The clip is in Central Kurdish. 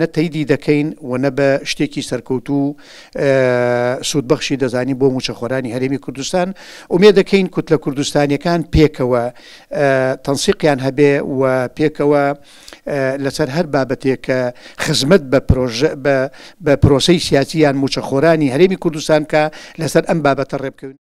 نەتەیدی دەکەین و نە بە شتێکی سەرکەوت و سوودبەخشی دەزانی بۆ موچەخۆرانی هەرێمی کوردستان ومێ دەکەین کووت لە کوردستانیەکان پێکەوە تەنسیقیان هەبێ و پێکەوە لەسەر هەر بابەتێک کە خزمەت بە پرۆسی سیاسیان موچەخۆرانی هەرێمی کوردستان کە لەسەر ئەم بابەتە ڕێبکەون